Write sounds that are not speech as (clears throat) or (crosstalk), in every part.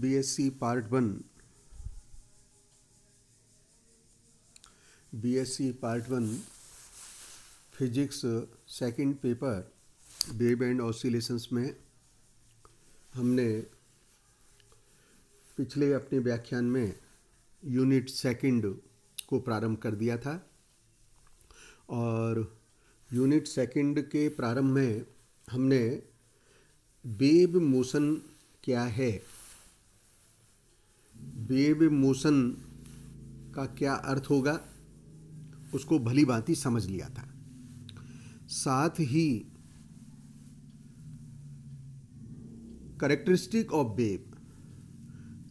BSc part one BSc part one physics second paper wave and oscillations में हमने पिछले अपने व्याख्यान में यूनिट सेकंड को प्रारंभ कर दिया था और यूनिट सेकंड के प्रारंभ में हमने वेव मोशन क्या है वेव मोशन का क्या अर्थ होगा उसको भली भांति समझ लिया था साथ ही करेक्टरिस्टिक ऑफ वेव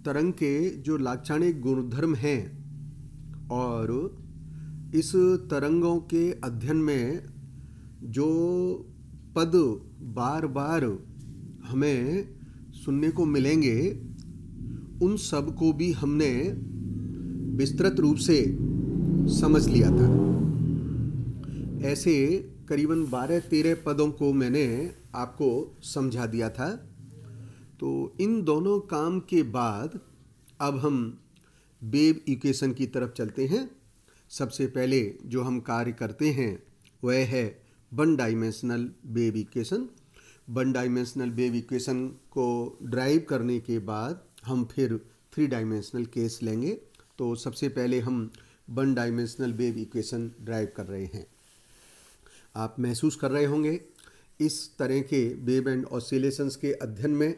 तरंग के जो लाक्षणिक गुणधर्म हैं और इस तरंगों के अध्ययन में जो पद बार बार हमें सुनने को मिलेंगे उन सब को भी हमने विस्तृत रूप से समझ लिया था ऐसे करीबन बारह तेरह पदों को मैंने आपको समझा दिया था तो इन दोनों काम के बाद अब हम बेब इक्वेशन की तरफ चलते हैं सबसे पहले जो हम कार्य करते हैं वह है one dimensional wave equation one dimensional wave equation को ड्राइव करने के बाद हम फिर थ्री डायमेंशनल केस लेंगे तो सबसे पहले हम one dimensional wave equation derive कर रहे हैं आप महसूस कर रहे होंगे इस तरह के वेव एंड ऑसिलेशंस के अध्ययन में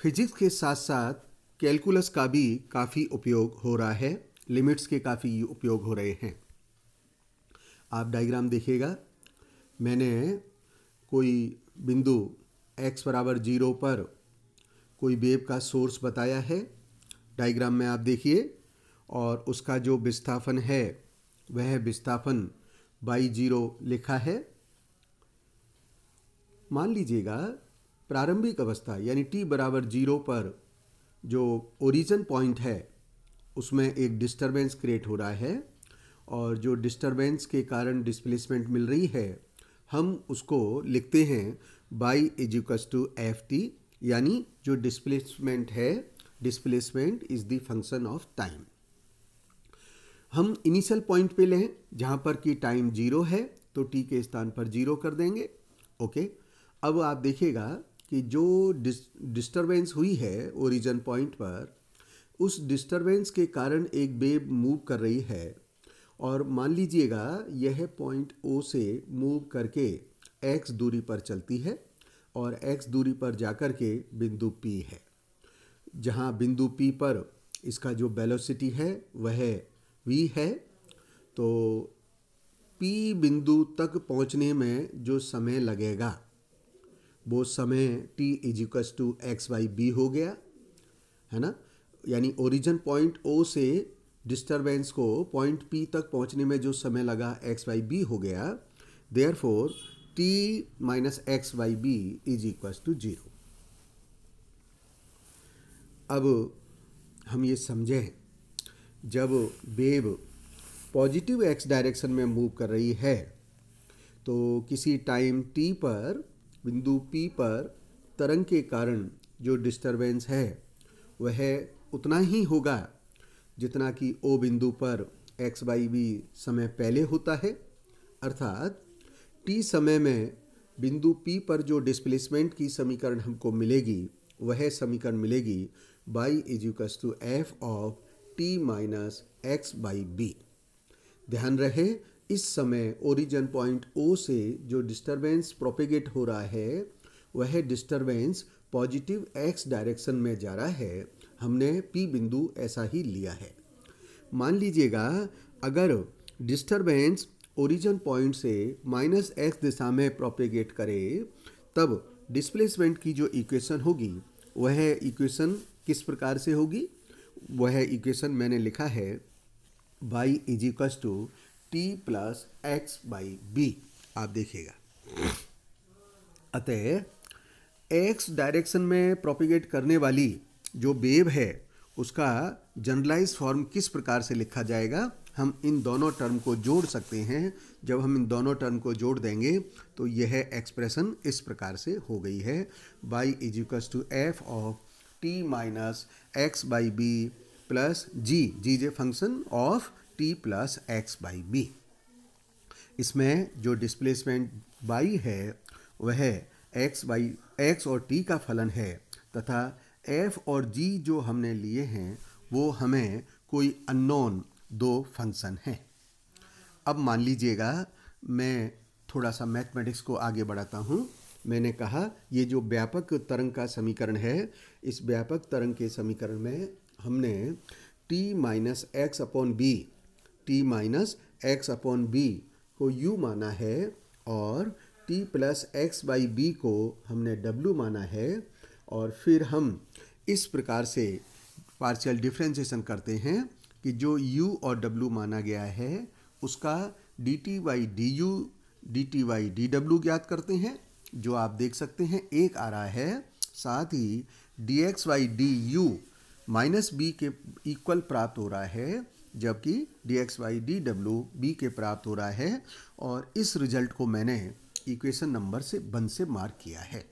फिजिक्स के साथ साथ कैलकुलस का भी काफ़ी उपयोग हो रहा है लिमिट्स के काफ़ी उपयोग हो रहे हैं आप डायग्राम देखिएगा मैंने कोई बिंदु x बराबर जीरो पर कोई वेव का सोर्स बताया है डायग्राम में आप देखिए और उसका जो विस्थापन है वह विस्थापन बाई जीरो लिखा है मान लीजिएगा प्रारंभिक अवस्था यानी टी बराबर जीरो पर जो ओरिजन पॉइंट है उसमें एक डिस्टरबेंस क्रिएट हो रहा है और जो डिस्टरबेंस के कारण डिस्प्लेसमेंट मिल रही है हम उसको लिखते हैं बाई एजुकस टू एफ टी यानी जो डिस्प्लेसमेंट है displacement is the function of time हम इनिशियल पॉइंट पे लें जहाँ पर कि टाइम जीरो है तो टी के स्थान पर जीरो कर देंगे ओके अब आप देखिएगा कि जो डिस्टरबेंस हुई है ओरिजन पॉइंट पर उस डिस्टरबेंस के कारण एक वेव मूव कर रही है और मान लीजिएगा यह पॉइंट ओ से मूव करके एक्स दूरी पर चलती है और x दूरी पर जाकर के बिंदु P है जहाँ बिंदु P पर इसका जो वेलोसिटी है वह v है तो P बिंदु तक पहुँचने में जो समय लगेगा वो समय t equals to x by b हो गया है ना यानी ओरिजिन पॉइंट ओ से डिस्टर्बेंस को पॉइंट पी तक पहुँचने में जो समय लगा एक्स वाई बी हो गया therefore t minus x by b is equal to zero अब हम ये समझे हैं जब वेव पॉजिटिव एक्स डायरेक्शन में मूव कर रही है तो किसी टाइम टी पर बिंदु पी पर तरंग के कारण जो डिस्टरबेंस है वह उतना ही होगा जितना कि ओ बिंदु पर एक्स बाई बी समय पहले होता है अर्थात टी समय में बिंदु पी पर जो डिस्प्लेसमेंट की समीकरण हमको मिलेगी वह समीकरण मिलेगी बाई इजिकस to F of t minus x by b ध्यान रहे इस समय ओरिजन पॉइंट ओ से जो डिस्टरबेंस प्रोपेगेट हो रहा है वह डिस्टरबेंस पॉजिटिव एक्स डायरेक्शन में जा रहा है हमने पी बिंदु ऐसा ही लिया है मान लीजिएगा अगर डिस्टरबेंस ओरिजिन पॉइंट से माइनस एक्स दिशा में प्रोपेगेट करे तब डिस्प्लेसमेंट की जो इक्वेशन होगी वह इक्वेशन किस प्रकार से होगी वह इक्वेशन मैंने लिखा है y is equals to t plus x by b आप देखिएगा अतः एक्स डायरेक्शन में प्रोपिगेट करने वाली जो बेब है उसका जनरलाइज फॉर्म किस प्रकार से लिखा जाएगा हम इन दोनों टर्म को जोड़ सकते हैं जब हम इन दोनों टर्म को जोड़ देंगे तो यह एक्सप्रेशन इस प्रकार से हो गई है y is to F of t minus x by b plus g g j function of t plus x by b इसमें जो डिस्प्लेसमेंट बाई है वह एक्स बाई एक्स और टी का फलन है तथा एफ और जी जो हमने लिए हैं वो हमें कोई अननोन दो फंक्शन हैं अब मान लीजिएगा मैं थोड़ा सा मैथमेटिक्स को आगे बढ़ाता हूँ मैंने कहा ये जो व्यापक तरंग का समीकरण है इस व्यापक तरंग के समीकरण में हमने t minus x upon b t minus x upon b को u माना है और t plus x by b को हमने w माना है और फिर हम इस प्रकार से पार्शियल डिफ्रेंसिएशन करते हैं कि जो u और w माना गया है उसका d t y D you d t y D डब्ल्यू ज्ञात करते हैं जो आप देख सकते हैं एक आ रहा है साथ ही d x y D u minus b के इक्वल प्राप्त हो रहा है जबकि डी एक्स वाई डी डब्ल्यू बी के प्राप्त हो रहा है और इस रिजल्ट को मैंने इक्वेशन नंबर से वन से मार्क किया है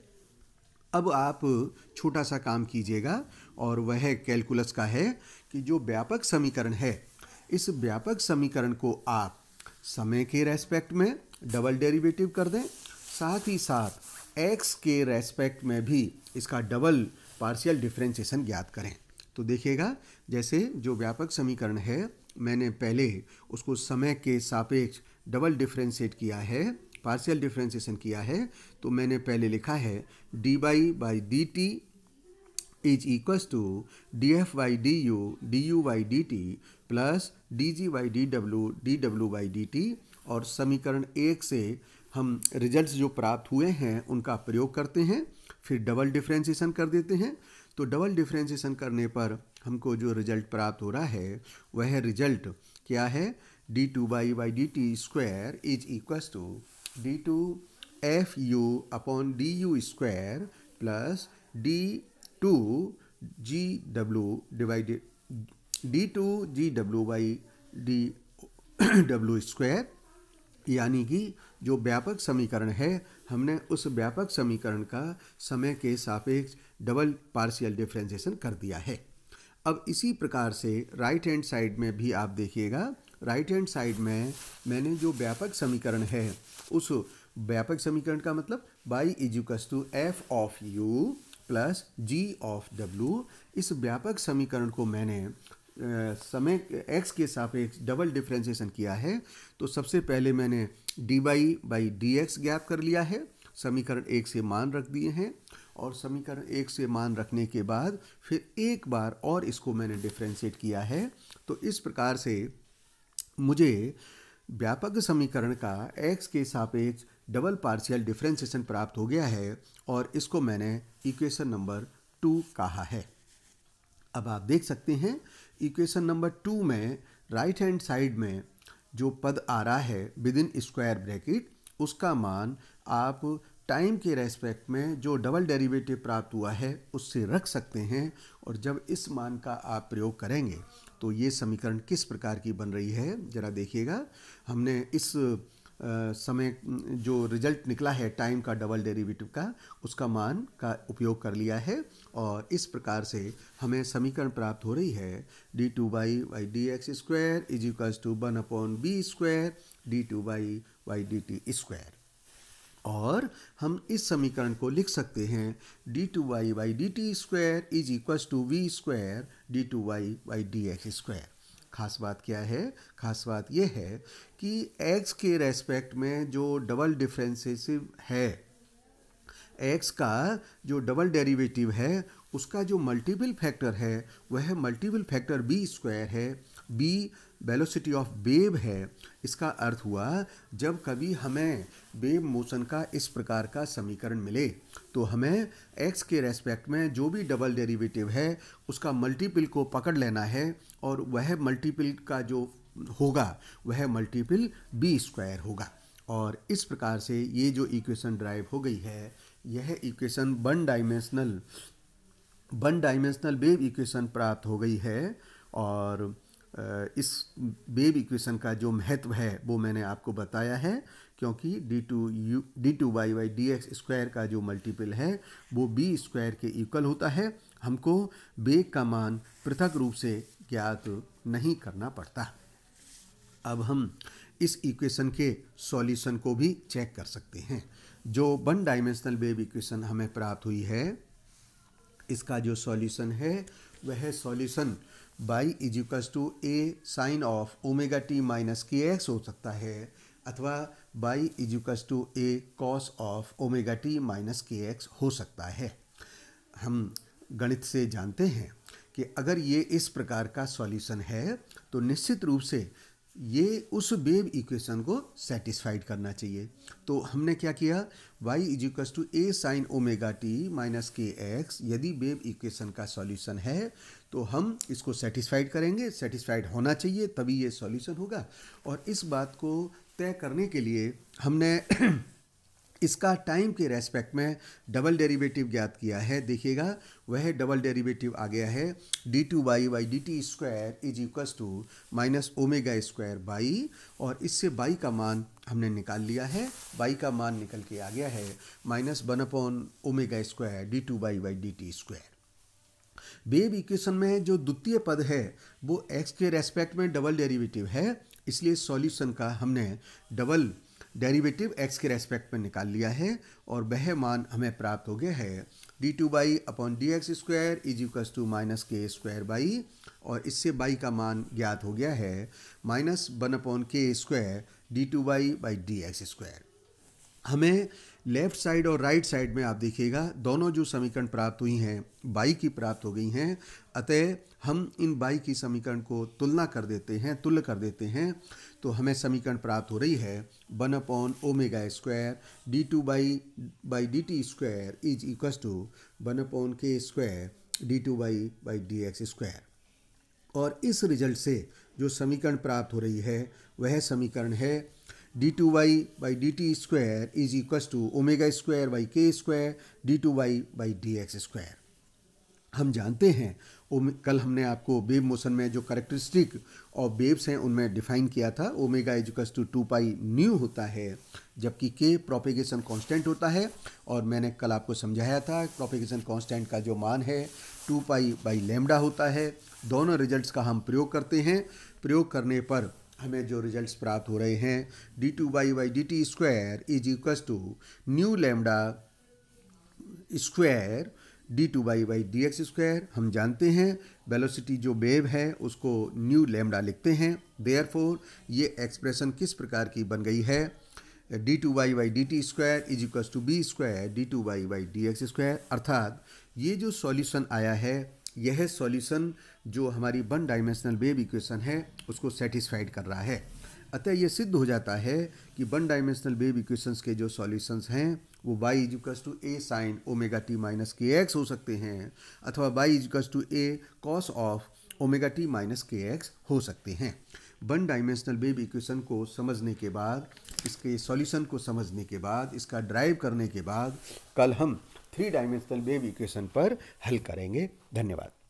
अब आप छोटा सा काम कीजिएगा और वह कैलकुलस का है कि जो व्यापक समीकरण है इस व्यापक समीकरण को आप समय के रेस्पेक्ट में डबल डेरिवेटिव कर दें साथ ही साथ एक्स के रेस्पेक्ट में भी इसका डबल पार्शियल डिफ्रेंसिएशन ज्ञात करें तो देखिएगा जैसे जो व्यापक समीकरण है मैंने पहले उसको समय के सापेक्ष डबल डिफ्रेंशिएट किया है पार्शियल डिफ्रेंसीसन किया है तो मैंने पहले लिखा है D Y by D T is equals to D F Y D you D U Y D T plus D G Y D W D W Y D T और समीकरण एक से हम रिजल्ट्स जो प्राप्त हुए हैं उनका प्रयोग करते हैं फिर डबल डिफ्रेंसीसन कर देते हैं तो डबल डिफ्रेंसीसन करने पर हमको जो रिजल्ट प्राप्त हो रहा है वह रिजल्ट क्या है D two by by D T square is equals to D two F U upon D U square plus D two G W divided D two G W by D W square यानी कि जो व्यापक समीकरण है हमने उस व्यापक समीकरण का समय के सापेक्ष डबल पार्शियल डिफ्रेंसिएशन कर दिया है अब इसी प्रकार से राइट हैंड साइड में भी आप देखिएगा राइट हैंड साइड में मैंने जो व्यापक समीकरण है उस व्यापक समीकरण का मतलब बाई इजुकस to F of U plus G of W इस व्यापक समीकरण को मैंने समय एक्स के सापेक्ष डबल डिफ्रेंसिएशन किया है तो सबसे पहले मैंने d y by d x gap कर लिया है समीकरण एक से मान रख दिए हैं और समीकरण एक से मान रखने के बाद फिर एक बार और इसको मैंने डिफ्रेंशिएट किया है तो इस प्रकार से मुझे व्यापक समीकरण का एक्स के सापेक्ष डबल पार्शियल डिफ्रेंसिएशन प्राप्त हो गया है और इसको मैंने इक्वेशन नंबर टू कहा है अब आप देख सकते हैं इक्वेशन नंबर टू में राइट हैंड साइड में जो पद आ रहा है विद इन स्क्वायर ब्रैकेट उसका मान आप टाइम के रेस्पेक्ट में जो डबल डेरिवेटिव प्राप्त हुआ है उससे रख सकते हैं और जब इस मान का आप प्रयोग करेंगे तो ये समीकरण किस प्रकार की बन रही है जरा देखिएगा हमने इस समय जो रिजल्ट निकला है टाइम का डबल डेरिवेटिव का उसका मान का उपयोग कर लिया है और इस प्रकार से हमें समीकरण प्राप्त हो रही है D two by y d x square is equals to one upon b square d two by y D T square और हम इस समीकरण को लिख सकते हैं d two y y D T square is equal to v square d two y y d x square खास बात क्या है खास बात यह है कि एक्स के रेस्पेक्ट में जो डबल डिफ्रेंसेसिव है एक्स का जो डबल डेरिवेटिव है उसका जो मल्टीपल फैक्टर है वह मल्टीपल फैक्टर बी स्क्वायर है बी वेलोसिटी ऑफ वेव है इसका अर्थ हुआ जब कभी हमें वेव मोशन का इस प्रकार का समीकरण मिले तो हमें एक्स के रेस्पेक्ट में जो भी डबल डेरिवेटिव है उसका मल्टीपल को पकड़ लेना है और वह मल्टीपल का जो होगा वह मल्टीपल बी स्क्वायर होगा और इस प्रकार से ये जो इक्वेशन ड्राइव हो गई है यह equation one dimensional one dimensional wave equation प्राप्त हो गई है और इस वेव इक्वेशन का जो महत्व है वो मैंने आपको बताया है क्योंकि d two u d two y y d x square का जो मल्टीपल है वो बी स्क्वायर के इक्वल होता है हमको वेग का मान पृथक रूप से ज्ञात नहीं करना पड़ता अब हम इस इक्वेशन के सॉल्यूशन को भी चेक कर सकते हैं जो वन डायमेंशनल वेव इक्वेशन हमें प्राप्त हुई है इसका जो सॉल्यूशन है वह solution y equals to a sine of omega t minus k x हो सकता है अथवा y equals to a cos of omega t minus k x हो सकता है हम गणित से जानते हैं कि अगर ये इस प्रकार का सॉल्यूशन है तो निश्चित रूप से ये उस वेव इक्वेशन को सेटिस्फाइड करना चाहिए तो हमने क्या किया is equal to a sine omega t minus k x यदि वेव इक्वेशन का सॉल्यूशन है तो हम इसको सेटिस्फाइड करेंगे सेटिस्फाइड होना चाहिए तभी ये सॉल्यूशन होगा और इस बात को तय करने के लिए हमने (clears throat) इसका टाइम के रेस्पेक्ट में डबल डेरिवेटिव ज्ञात किया है देखिएगा वह डबल डेरिवेटिव आ गया है D two by by D T square is equals to minus omega square y और इससे बाई का मान हमने निकाल लिया है बाई का मान निकल के आ गया है minus one upon omega square d two by by D T square wave equation में जो द्वितीय पद है वो एक्स के रेस्पेक्ट में डबल डेरिवेटिव है इसलिए सॉल्यूशन का हमने डबल डेरिवेटिव एक्स के रेस्पेक्ट में निकाल लिया है और वह मान हमें प्राप्त हो गया है D two y upon d x square is equals to minus k square y और इससे बाई का मान ज्ञात हो गया है minus one upon k square d two by by d x square हमें लेफ्ट साइड और राइट right साइड में आप देखिएगा दोनों जो समीकरण प्राप्त हुई हैं बाई की प्राप्त हो गई हैं अतः हम इन बाई की समीकरण को तुलना कर देते हैं तुल्य कर देते हैं तो हमें समीकरण प्राप्त हो रही है one upon omega square d two by by D T square is equals to one upon k square d two by by d x square और इस रिजल्ट से जो समीकरण प्राप्त हो रही है वह समीकरण है D two y by D T square is equals to omega square by k square d two y by d x square हम जानते हैं कल हमने आपको वेव मोशन में जो करेक्टरिस्टिक ऑफ वेव्स हैं उनमें डिफाइन किया था omega equals to two pi nu होता है जबकि के प्रोपेगेशन कांस्टेंट होता है और मैंने कल आपको समझाया था प्रोपेगेशन कांस्टेंट का जो मान है टू पाई बाई लेमडा होता है दोनों रिजल्ट्स का हम प्रयोग करते हैं प्रयोग करने पर हमें जो रिजल्ट्स प्राप्त हो रहे हैं d two by by D T square is equals to nu lambda square d two by by d x square हम जानते हैं वेलोसिटी जो वेव है उसको न्यू लेमडा लिखते हैं देयर फोर ये एक्सप्रेशन किस प्रकार की बन गई है D two y by D T square is equal to b square d two y by d x square अर्थात ये जो सॉल्यूशन आया है यह सॉल्यूशन जो हमारी वन डायमेंशनल वेव इक्वेशन है उसको सेटिस्फाइड कर रहा है अतः यह सिद्ध हो जाता है कि वन डायमेंशनल वेव इक्वेशंस के जो सॉल्यूशंस हैं वो y equals to a sine omega t minus k x हो सकते हैं अथवा y equals to a cos of omega t minus k x हो सकते हैं वन डायमेंशनल वेव इक्वेशन को समझने के बाद इसके सॉल्यूशन को समझने के बाद इसका ड्राइव करने के बाद कल हम थ्री डायमेंशनल वेव इक्वेशन पर हल करेंगे धन्यवाद